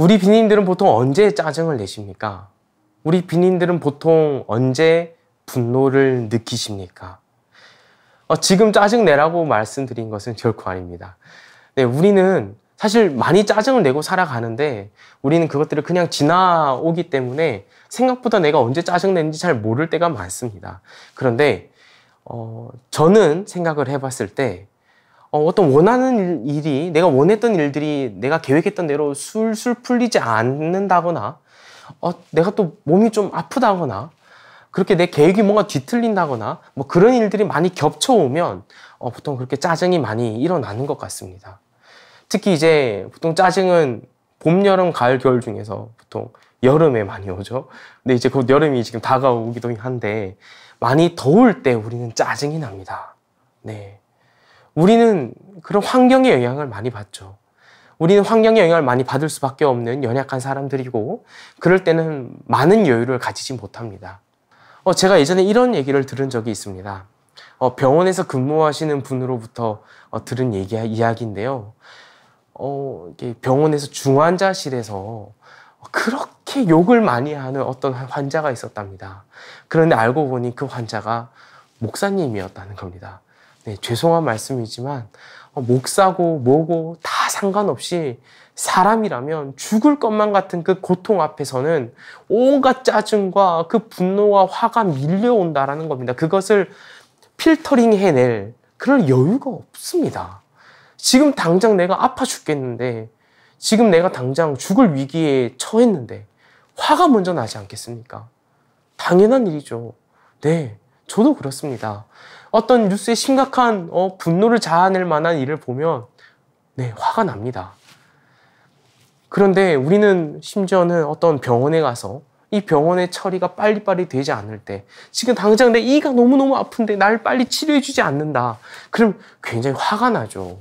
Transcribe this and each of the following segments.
우리 비님들은 보통 언제 짜증을 내십니까? 우리 비님들은 보통 언제 분노를 느끼십니까? 어, 지금 짜증 내라고 말씀드린 것은 결코 아닙니다. 네, 우리는 사실 많이 짜증을 내고 살아가는데 우리는 그것들을 그냥 지나오기 때문에 생각보다 내가 언제 짜증내는지 잘 모를 때가 많습니다. 그런데 어, 저는 생각을 해봤을 때 어, 떤 원하는 일이 내가 원했던 일들이 내가 계획했던 대로 술술 풀리지 않는다거나 어, 내가 또 몸이 좀 아프다거나 그렇게 내 계획이 뭔가 뒤틀린다거나 뭐 그런 일들이 많이 겹쳐오면 어, 보통 그렇게 짜증이 많이 일어나는 것 같습니다. 특히 이제 보통 짜증은 봄, 여름, 가을, 겨울 중에서 보통 여름에 많이 오죠. 근데 이제 곧 여름이 지금 다가오기도 한데 많이 더울 때 우리는 짜증이 납니다. 네. 우리는 그런 환경의 영향을 많이 받죠. 우리는 환경의 영향을 많이 받을 수밖에 없는 연약한 사람들이고 그럴 때는 많은 여유를 가지지 못합니다. 어, 제가 예전에 이런 얘기를 들은 적이 있습니다. 어, 병원에서 근무하시는 분으로부터 어, 들은 얘기 이야기인데요. 어, 병원에서 중환자실에서 그렇게 욕을 많이 하는 어떤 환자가 있었답니다. 그런데 알고 보니 그 환자가 목사님이었다는 겁니다. 네, 죄송한 말씀이지만 어, 목사고 뭐고 다 상관없이 사람이라면 죽을 것만 같은 그 고통 앞에서는 온갖 짜증과 그 분노와 화가 밀려온다라는 겁니다. 그것을 필터링 해낼 그런 여유가 없습니다. 지금 당장 내가 아파 죽겠는데 지금 내가 당장 죽을 위기에 처했는데 화가 먼저 나지 않겠습니까? 당연한 일이죠. 네. 저도 그렇습니다. 어떤 뉴스에 심각한 어, 분노를 자아낼 만한 일을 보면 네, 화가 납니다. 그런데 우리는 심지어는 어떤 병원에 가서 이 병원의 처리가 빨리빨리 되지 않을 때 지금 당장 내 이가 너무너무 아픈데 날 빨리 치료해 주지 않는다. 그럼 굉장히 화가 나죠.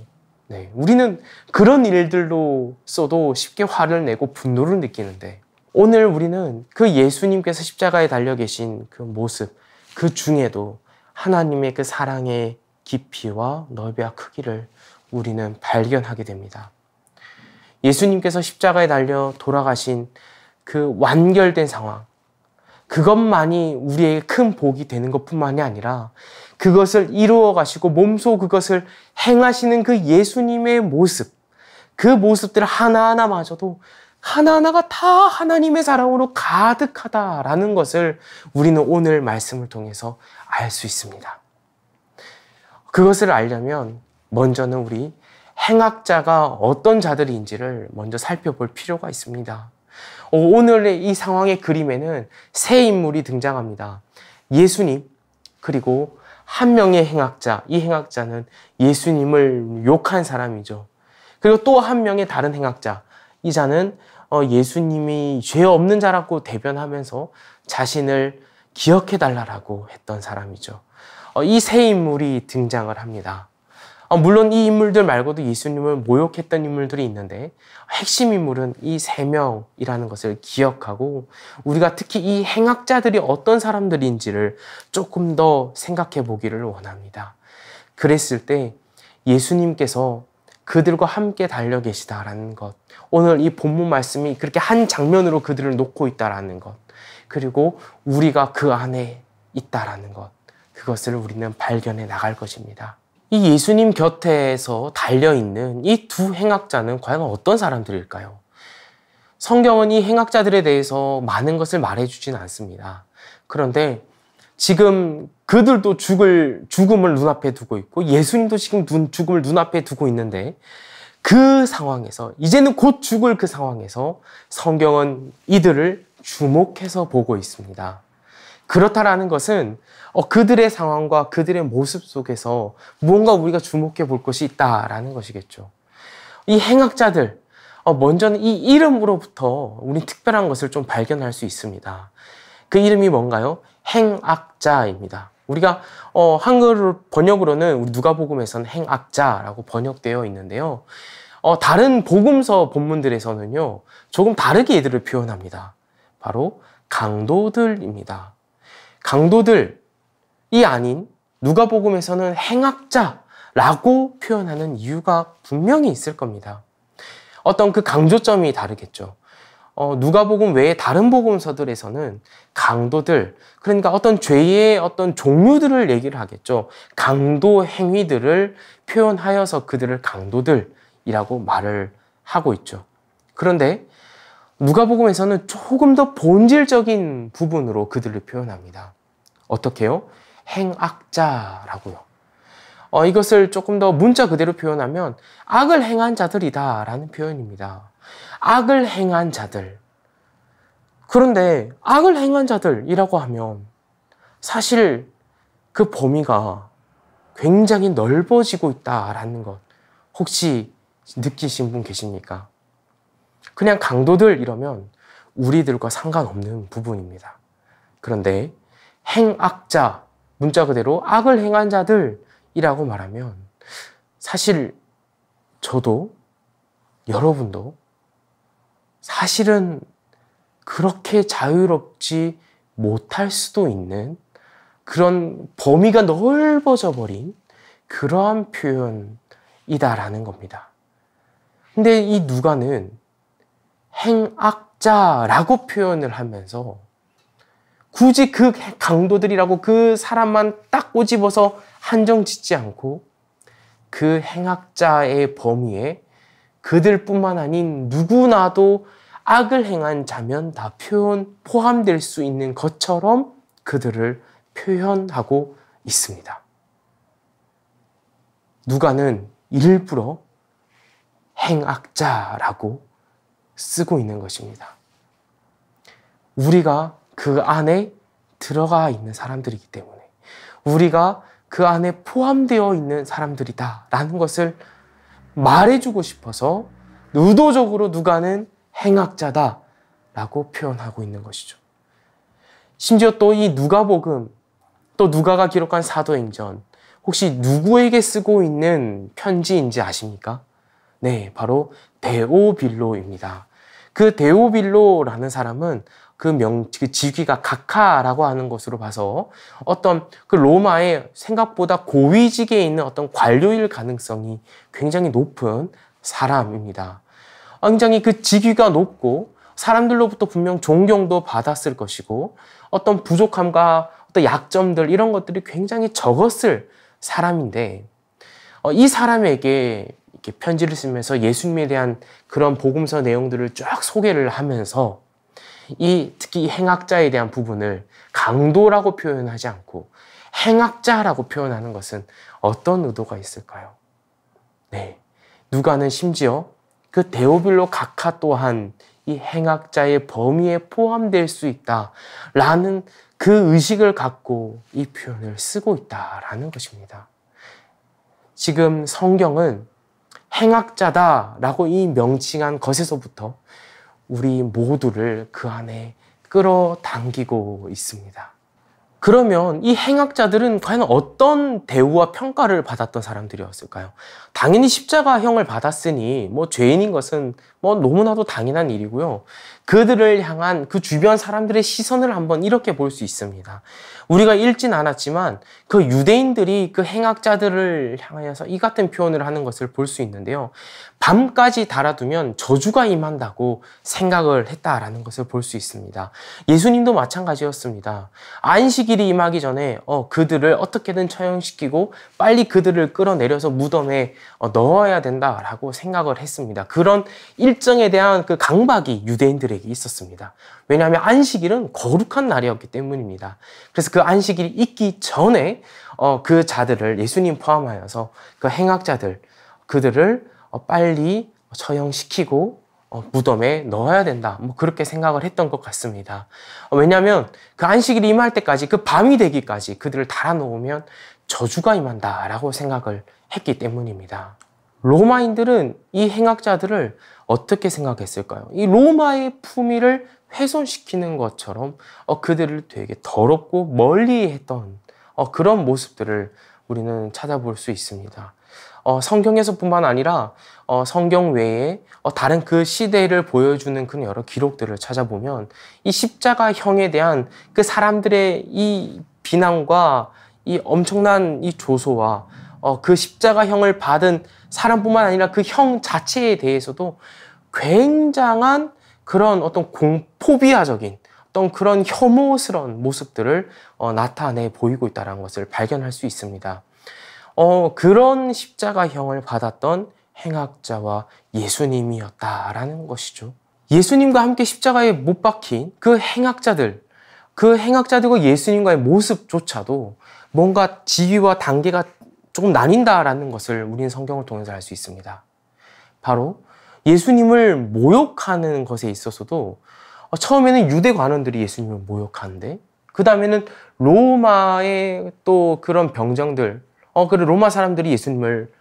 네, 우리는 그런 일들로써도 쉽게 화를 내고 분노를 느끼는데 오늘 우리는 그 예수님께서 십자가에 달려 계신 그 모습, 그 중에도 하나님의 그 사랑의 깊이와 넓이와 크기를 우리는 발견하게 됩니다. 예수님께서 십자가에 달려 돌아가신 그 완결된 상황, 그것만이 우리에게 큰 복이 되는 것뿐만이 아니라 그것을 이루어 가시고 몸소 그것을 행하시는 그 예수님의 모습, 그 모습들 하나하나마저도 하나하나가 다 하나님의 사랑으로 가득하다라는 것을 우리는 오늘 말씀을 통해서 알 수 있습니다. 그것을 알려면 먼저는 우리 행악자가 어떤 자들인지를 먼저 살펴볼 필요가 있습니다. 어, 오늘의 이 상황의 그림에는 세 인물이 등장합니다. 예수님, 그리고 한 명의 행악자, 이 행악자는 예수님을 욕한 사람이죠. 그리고 또 한 명의 다른 행악자, 이 자는 어, 예수님이 죄 없는 자라고 대변하면서 자신을 기억해 달라라고 했던 사람이죠. 어, 이세 인물이 등장을 합니다. 어, 물론 이 인물들 말고도 예수님을 모욕했던 인물들이 있는데 핵심 인물은 이 세 명이라는 것을 기억하고 우리가 특히 이 행악자들이 어떤 사람들인지를 조금 더 생각해 보기를 원합니다. 그랬을 때 예수님께서 그들과 함께 달려 계시다라는 것. 오늘 이 본문 말씀이 그렇게 한 장면으로 그들을 놓고 있다라는 것. 그리고 우리가 그 안에 있다라는 것. 그것을 우리는 발견해 나갈 것입니다. 이 예수님 곁에서 달려 있는 이 두 행악자는 과연 어떤 사람들일까요? 성경은 이 행악자들에 대해서 많은 것을 말해 주진 않습니다. 그런데 지금 그들도 죽을 죽음을 눈앞에 두고 있고 예수님도 지금 눈, 죽음을 눈앞에 두고 있는데 그 상황에서 이제는 곧 죽을 그 상황에서 성경은 이들을 주목해서 보고 있습니다. 그렇다라는 것은 어, 그들의 상황과 그들의 모습 속에서 무언가 우리가 주목해 볼 것이 있다라는 것이겠죠. 이 행악자들, 어, 먼저는 이 이름으로부터 우리 특별한 것을 좀 발견할 수 있습니다. 그 이름이 뭔가요? 행악자입니다. 우리가 어, 한글 번역으로는 우리 누가복음에서는 행악자라고 번역되어 있는데요. 어, 다른 복음서 본문들에서는요 조금 다르게 이들을 표현합니다. 바로 강도들입니다. 강도들이 아닌 누가복음에서는 행악자라고 표현하는 이유가 분명히 있을 겁니다. 어떤 그 강조점이 다르겠죠. 어, 누가복음 외에 다른 복음서들에서는 강도들 그러니까 어떤 죄의 어떤 종류들을 얘기를 하겠죠. 강도 행위들을 표현하여서 그들을 강도들이라고 말을 하고 있죠. 그런데 누가복음에서는 조금 더 본질적인 부분으로 그들을 표현합니다. 어떻게요? 행악자라고요. 어, 이것을 조금 더 문자 그대로 표현하면 악을 행한 자들이다라는 표현입니다. 악을 행한 자들. 그런데 악을 행한 자들이라고 하면 사실 그 범위가 굉장히 넓어지고 있다라는 것 혹시 느끼신 분 계십니까? 그냥 강도들 이러면 우리들과 상관없는 부분입니다. 그런데 행악자, 문자 그대로 악을 행한 자들이라고 말하면 사실 저도 여러분도 사실은 그렇게 자유롭지 못할 수도 있는 그런 범위가 넓어져 버린 그러한 표현이다라는 겁니다. 근데 이 누가는 행악자라고 표현을 하면서 굳이 그 강도들이라고 그 사람만 딱 꼬집어서 한정 짓지 않고 그 행악자의 범위에 그들뿐만 아닌 누구나도 악을 행한 자면 다 표현 포함될 수 있는 것처럼 그들을 표현하고 있습니다. 누가는 일부러 행악자라고 쓰고 있는 것입니다. 우리가 그 안에 들어가 있는 사람들이기 때문에 우리가 그 안에 포함되어 있는 사람들이다라는 것을 말해주고 싶어서 의도적으로 누가는 행악자다 라고 표현하고 있는 것이죠. 심지어 또 이 누가복음, 또 누가가 기록한 사도행전, 혹시 누구에게 쓰고 있는 편지인지 아십니까? 네, 바로 데오빌로입니다. 그 데오빌로라는 사람은 그 명, 그 직위가 각하라고 하는 것으로 봐서 어떤 그 로마의 생각보다 고위직에 있는 어떤 관료일 가능성이 굉장히 높은 사람입니다. 굉장히 그 직위가 높고 사람들로부터 분명 존경도 받았을 것이고 어떤 부족함과 어떤 약점들 이런 것들이 굉장히 적었을 사람인데 어, 이 사람에게 이렇게 편지를 쓰면서 예수님에 대한 그런 복음서 내용들을 쫙 소개를 하면서 이 특히 행악자에 대한 부분을 강도라고 표현하지 않고 행악자라고 표현하는 것은 어떤 의도가 있을까요? 네. 누가는 심지어 그 데오빌로 각하 또한 이 행악자의 범위에 포함될 수 있다라는 그 의식을 갖고 이 표현을 쓰고 있다라는 것입니다. 지금 성경은 행악자다라고 이 명칭한 것에서부터 우리 모두를 그 안에 끌어당기고 있습니다. 그러면 이 행악자들은 과연 어떤 대우와 평가를 받았던 사람들이었을까요? 당연히 십자가형을 받았으니 뭐 죄인인 것은 뭐 너무나도 당연한 일이고요. 그들을 향한 그 주변 사람들의 시선을 한번 이렇게 볼 수 있습니다. 우리가 읽진 않았지만 그 유대인들이 그 행악자들을 향하여서 이 같은 표현을 하는 것을 볼 수 있는데요. 밤까지 달아두면 저주가 임한다고 생각을 했다라는 것을 볼 수 있습니다. 예수님도 마찬가지였습니다. 안식 시기이 임하기 전에 어, 그들을 어떻게든 처형시키고 빨리 그들을 끌어내려서 무덤에 어, 넣어야 된다라고 생각을 했습니다. 그런 일정에 대한 그 강박이 유대인들에게 있었습니다. 왜냐하면 안식일은 거룩한 날이었기 때문입니다. 그래서 그 안식일이 있기 전에 어, 그 자들을 예수님 포함하여서 그 행악자들 그들을 어, 빨리 처형시키고 어, 무덤에 넣어야 된다. 뭐 그렇게 생각을 했던 것 같습니다. 어, 왜냐하면 그 안식일이 임할 때까지 그 밤이 되기까지 그들을 달아놓으면 저주가 임한다라고 생각을 했기 때문입니다. 로마인들은 이 행악자들을 어떻게 생각했을까요? 이 로마의 품위를 훼손시키는 것처럼 어, 그들을 되게 더럽고 멀리했던 그런 모습들을 우리는 찾아볼 수 있습니다. 어, 성경에서뿐만 아니라 어, 성경 외에 어, 다른 그 시대를 보여주는 그 여러 기록들을 찾아보면 이 십자가형에 대한 그 사람들의 이 비난과 이 엄청난 이 조소와 어, 그 십자가형을 받은 사람뿐만 아니라 그 형 자체에 대해서도 굉장한 그런 어떤 공포비아적인 어떤 그런 혐오스러운 모습들을 어, 나타내 보이고 있다는 것을 발견할 수 있습니다. 어, 그런 십자가형을 받았던 행악자와 예수님이었다라는 것이죠. 예수님과 함께 십자가에 못 박힌 그 행악자들, 그 행악자들과 예수님과의 모습조차도 뭔가 지위와 단계가 조금 나뉜다라는 것을 우리는 성경을 통해서 알 수 있습니다. 바로 예수님을 모욕하는 것에 있어서도 어, 처음에는 유대 관원들이 예수님을 모욕하는데 그 다음에는 로마의 또 그런 병정들 어 그래 로마 사람들이 예수님을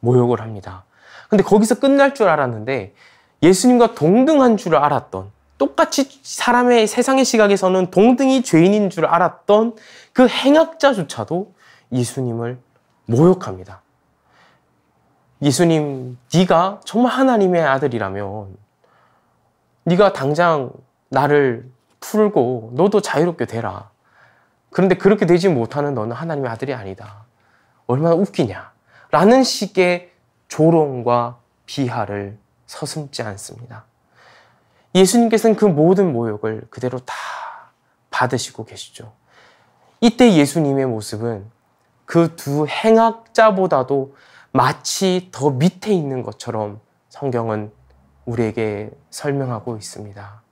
모욕을 합니다. 근데 거기서 끝날 줄 알았는데 예수님과 동등한 줄 알았던 똑같이 사람의 세상의 시각에서는 동등히 죄인인 줄 알았던 그 행악자조차도 예수님을 모욕합니다. 예수님, 네가 정말 하나님의 아들이라면 네가 당장 나를 풀고 너도 자유롭게 되라. 그런데 그렇게 되지 못하는 너는 하나님의 아들이 아니다. 얼마나 웃기냐. 라는 식의 조롱과 비하를 서슴지 않습니다. 예수님께서는 그 모든 모욕을 그대로 다 받으시고 계시죠. 이때 예수님의 모습은 그 두 행악자보다도 마치 더 밑에 있는 것처럼 성경은 우리에게 설명하고 있습니다.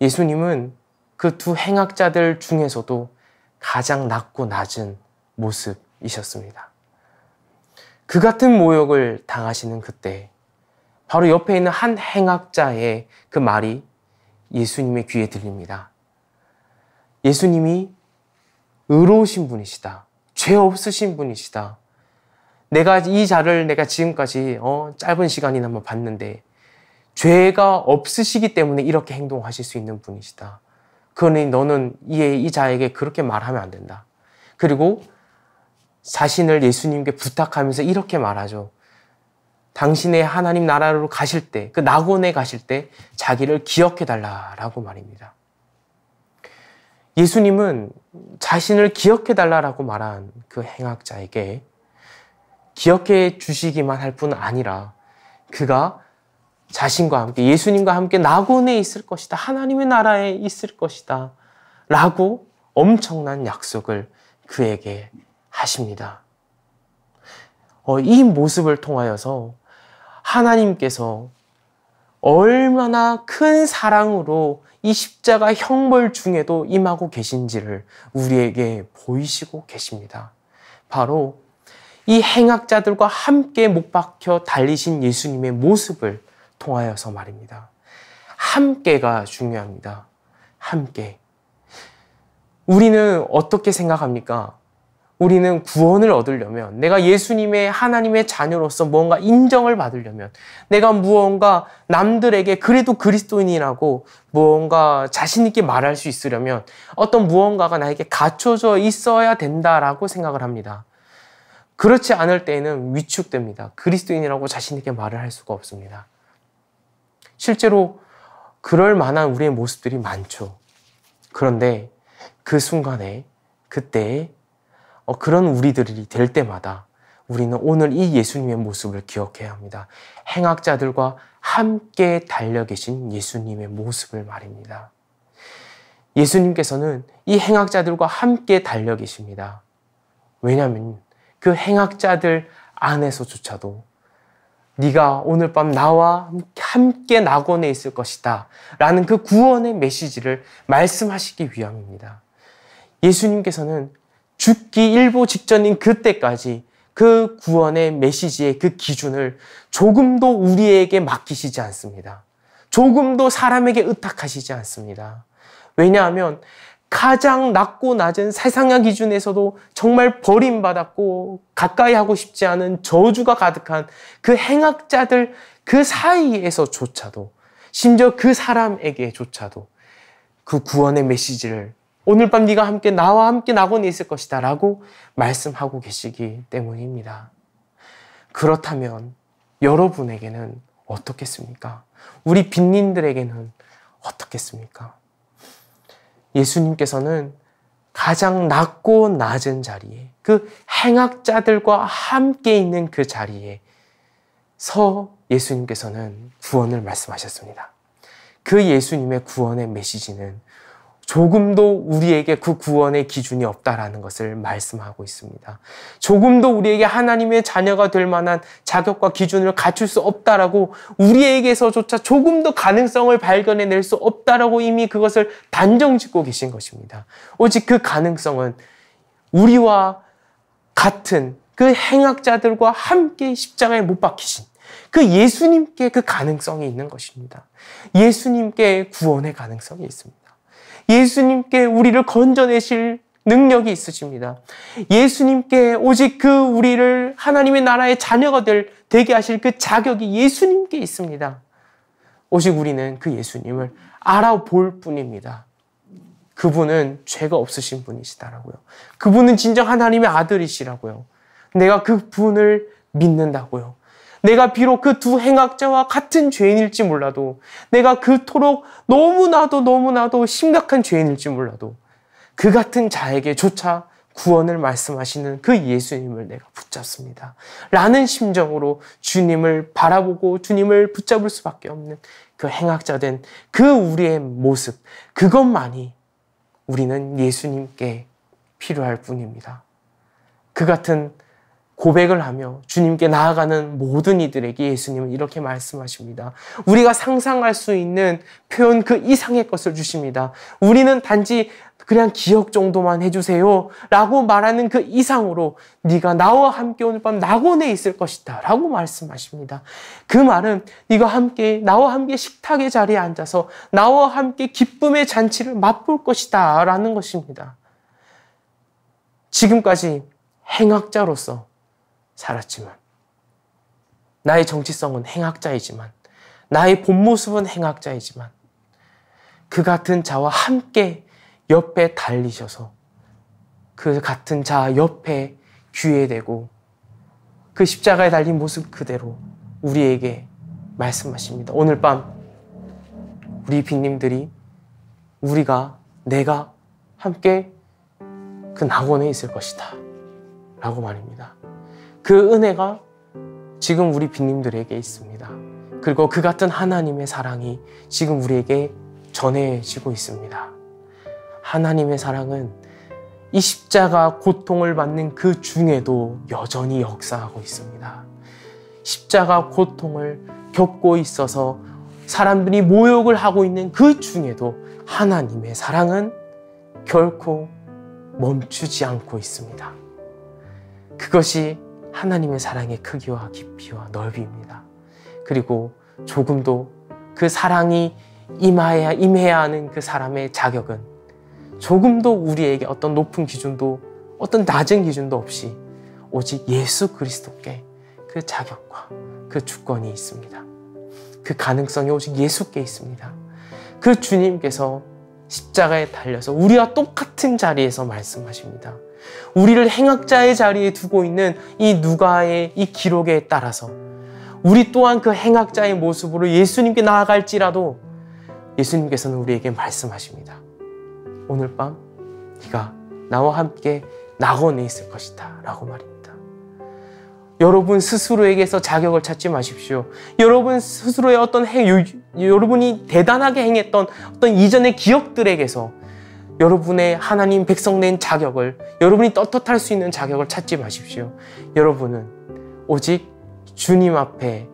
예수님은 그 두 행악자들 중에서도 가장 낮고 낮은 모습이셨습니다. 그 같은 모욕을 당하시는 그때 바로 옆에 있는 한 행악자의 그 말이 예수님의 귀에 들립니다. 예수님이 의로우신 분이시다. 죄 없으신 분이시다. 내가 이 자를 내가 지금까지 어, 짧은 시간이나 봤는데 죄가 없으시기 때문에 이렇게 행동하실 수 있는 분이시다. 그러니 너는 이, 이 자에게 그렇게 말하면 안 된다. 그리고 자신을 예수님께 부탁하면서 이렇게 말하죠. 당신의 하나님 나라로 가실 때, 그 낙원에 가실 때 자기를 기억해 달라라고 말입니다. 예수님은 자신을 기억해 달라라고 말한 그 행악자에게 기억해 주시기만 할 뿐 아니라 그가 자신과 함께 예수님과 함께 낙원에 있을 것이다. 하나님의 나라에 있을 것이다. 라고 엄청난 약속을 그에게 하십니다. 어, 이 모습을 통하여서 하나님께서 얼마나 큰 사랑으로 이 십자가 형벌 중에도 임하고 계신지를 우리에게 보이시고 계십니다. 바로 이 행악자들과 함께 못 박혀 달리신 예수님의 모습을 통하여서 말입니다. 함께가 중요합니다. 함께. 우리는 어떻게 생각합니까? 우리는 구원을 얻으려면, 내가 예수님의 하나님의 자녀로서 뭔가 인정을 받으려면, 내가 무언가 남들에게 그래도 그리스도인이라고 무언가 자신있게 말할 수 있으려면, 어떤 무언가가 나에게 갖춰져 있어야 된다라고 생각을 합니다. 그렇지 않을 때에는 위축됩니다. 그리스도인이라고 자신있게 말을 할 수가 없습니다. 실제로 그럴 만한 우리의 모습들이 많죠. 그런데 그 순간에, 그때에 어, 그런 우리들이 될 때마다 우리는 오늘 이 예수님의 모습을 기억해야 합니다. 행악자들과 함께 달려 계신 예수님의 모습을 말입니다. 예수님께서는 이 행악자들과 함께 달려 계십니다. 왜냐하면 그 행악자들 안에서조차도 네가 오늘 밤 나와 함께 낙원에 있을 것이다. 라는 그 구원의 메시지를 말씀하시기 위함입니다. 예수님께서는 죽기 일보 직전인 그때까지 그 구원의 메시지의 그 기준을 조금도 우리에게 맡기시지 않습니다. 조금도 사람에게 의탁하시지 않습니다. 왜냐하면 가장 낮고 낮은 세상의 기준에서도 정말 버림받았고 가까이 하고 싶지 않은 저주가 가득한 그 행악자들 그 사이에서조차도 심지어 그 사람에게조차도 그 구원의 메시지를 오늘 밤 네가 함께 나와 함께 나원 있을 것이다라고 말씀하고 계시기 때문입니다. 그렇다면 여러분에게는 어떻겠습니까? 우리 빈민들에게는 어떻겠습니까? 예수님께서는 가장 낮고 낮은 자리에 그 행악자들과 함께 있는 그 자리에 서 예수님께서는 구원을 말씀하셨습니다. 그 예수님의 구원의 메시지는 조금도 우리에게 그 구원의 기준이 없다라는 것을 말씀하고 있습니다. 조금도 우리에게 하나님의 자녀가 될 만한 자격과 기준을 갖출 수 없다라고 우리에게서조차 조금도 가능성을 발견해낼 수 없다라고 이미 그것을 단정짓고 계신 것입니다. 오직 그 가능성은 우리와 같은 그 행악자들과 함께 십자가에 못 박히신 그 예수님께 그 가능성이 있는 것입니다. 예수님께 구원의 가능성이 있습니다. 예수님께 우리를 건져내실 능력이 있으십니다. 예수님께 오직 그 우리를 하나님의 나라의 자녀가 될, 되게 하실 그 자격이 예수님께 있습니다. 오직 우리는 그 예수님을 알아볼 뿐입니다. 그분은 죄가 없으신 분이시다라고요. 그분은 진정 하나님의 아들이시라고요. 내가 그분을 믿는다고요. 내가 비록 그 두 행악자와 같은 죄인일지 몰라도, 내가 그토록 너무나도 너무나도 심각한 죄인일지 몰라도, 그 같은 자에게조차 구원을 말씀하시는 그 예수님을 내가 붙잡습니다. 라는 심정으로 주님을 바라보고 주님을 붙잡을 수밖에 없는 그 행악자 된 그 우리의 모습, 그것만이 우리는 예수님께 필요할 뿐입니다. 그 같은 고백을 하며 주님께 나아가는 모든 이들에게 예수님은 이렇게 말씀하십니다. 우리가 상상할 수 있는 표현 그 이상의 것을 주십니다. 우리는 단지 그냥 기억 정도만 해주세요. 라고 말하는 그 이상으로 네가 나와 함께 오늘 밤 낙원에 있을 것이다. 라고 말씀하십니다. 그 말은 네가 함께 나와 함께 식탁의 자리에 앉아서 나와 함께 기쁨의 잔치를 맛볼 것이다. 라는 것입니다. 지금까지 행악자로서 살았지만 나의 정체성은 행악자이지만 나의 본 모습은 행악자이지만 그 같은 자와 함께 옆에 달리셔서 그 같은 자 옆에 귀에 대고 그 십자가에 달린 모습 그대로 우리에게 말씀하십니다. 오늘 밤 우리 빈님들이 우리가 내가 함께 그 낙원에 있을 것이다. 라고 말입니다. 그 은혜가 지금 우리 빈님들에게 있습니다. 그리고 그 같은 하나님의 사랑이 지금 우리에게 전해지고 있습니다. 하나님의 사랑은 이 십자가 고통을 받는 그 중에도 여전히 역사하고 있습니다. 십자가 고통을 겪고 있어서 사람들이 모욕을 하고 있는 그 중에도 하나님의 사랑은 결코 멈추지 않고 있습니다. 그것이 하나님의 사랑의 크기와 깊이와 넓이입니다. 그리고 조금도 그 사랑이 임하야, 임해야 하는 그 사람의 자격은 조금도 우리에게 어떤 높은 기준도 어떤 낮은 기준도 없이 오직 예수 그리스도께 그 자격과 그 주권이 있습니다. 그 가능성이 오직 예수께 있습니다. 그 주님께서 십자가에 달려서 우리와 똑같은 자리에서 말씀하십니다. 우리를 행악자의 자리에 두고 있는 이 누가의 이 기록에 따라서 우리 또한 그 행악자의 모습으로 예수님께 나아갈지라도 예수님께서는 우리에게 말씀하십니다. 오늘 밤 네가 나와 함께 낙원에 있을 것이다 라고 말입니다. 여러분 스스로에게서 자격을 찾지 마십시오. 여러분 스스로의 어떤 행, 여러분이 대단하게 행했던 어떤 이전의 기억들에게서 여러분의 하나님 백성 낸 자격을 여러분이 떳떳할 수 있는 자격을 찾지 마십시오. 여러분은 오직 주님 앞에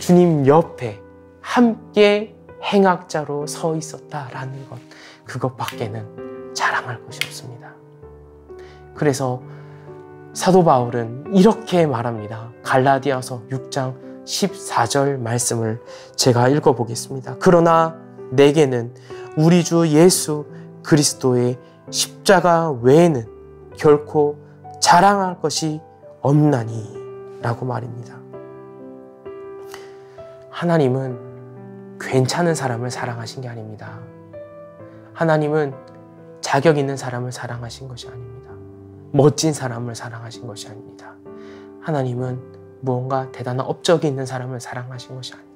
주님 옆에 함께 행악자로 서 있었다라는 것 그것밖에는 자랑할 것이 없습니다. 그래서 사도 바울은 이렇게 말합니다. 갈라디아서 6장 14절 말씀을 제가 읽어보겠습니다. 그러나 내게는 우리 주 예수 그리스도의 십자가 외에는 결코 자랑할 것이 없나니 라고 말입니다. 하나님은 괜찮은 사람을 사랑하신 게 아닙니다. 하나님은 자격 있는 사람을 사랑하신 것이 아닙니다. 멋진 사람을 사랑하신 것이 아닙니다. 하나님은 무언가 대단한 업적이 있는 사람을 사랑하신 것이 아닙니다.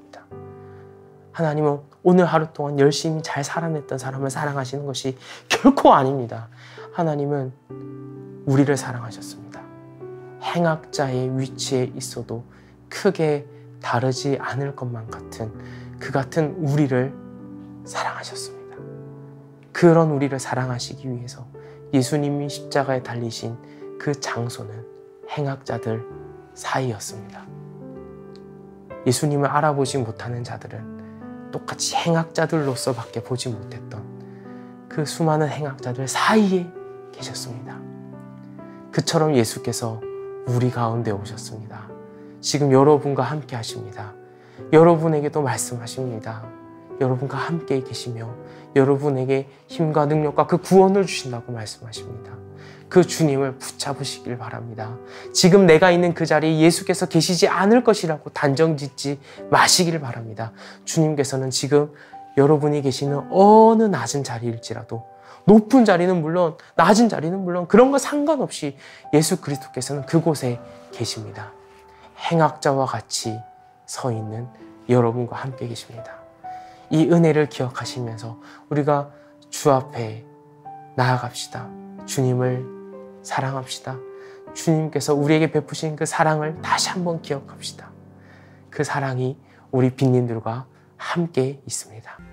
하나님은 오늘 하루 동안 열심히 잘 살아냈던 사람을 사랑하시는 것이 결코 아닙니다. 하나님은 우리를 사랑하셨습니다. 행악자의 위치에 있어도 크게 다르지 않을 것만 같은 그 같은 우리를 사랑하셨습니다. 그런 우리를 사랑하시기 위해서 예수님이 십자가에 달리신 그 장소는 행악자들 사이였습니다. 예수님을 알아보지 못하는 자들은 똑같이 행악자들로서밖에 보지 못했던 그 수많은 행악자들 사이에 계셨습니다. 그처럼 예수께서 우리 가운데 오셨습니다. 지금 여러분과 함께 하십니다. 여러분에게도 말씀하십니다. 여러분과 함께 계시며 여러분에게 힘과 능력과 그 구원을 주신다고 말씀하십니다. 그 주님을 붙잡으시길 바랍니다. 지금 내가 있는 그 자리에 예수께서 계시지 않을 것이라고 단정 짓지 마시길 바랍니다. 주님께서는 지금 여러분이 계시는 어느 낮은 자리일지라도 높은 자리는 물론 낮은 자리는 물론 그런 거 상관없이 예수 그리스도께서는 그곳에 계십니다. 행악자와 같이 서 있는 여러분과 함께 계십니다. 이 은혜를 기억하시면서 우리가 주 앞에 나아갑시다. 주님을 사랑합시다. 주님께서 우리에게 베푸신 그 사랑을 다시 한번 기억합시다. 그 사랑이 우리 빈님들과 함께 있습니다.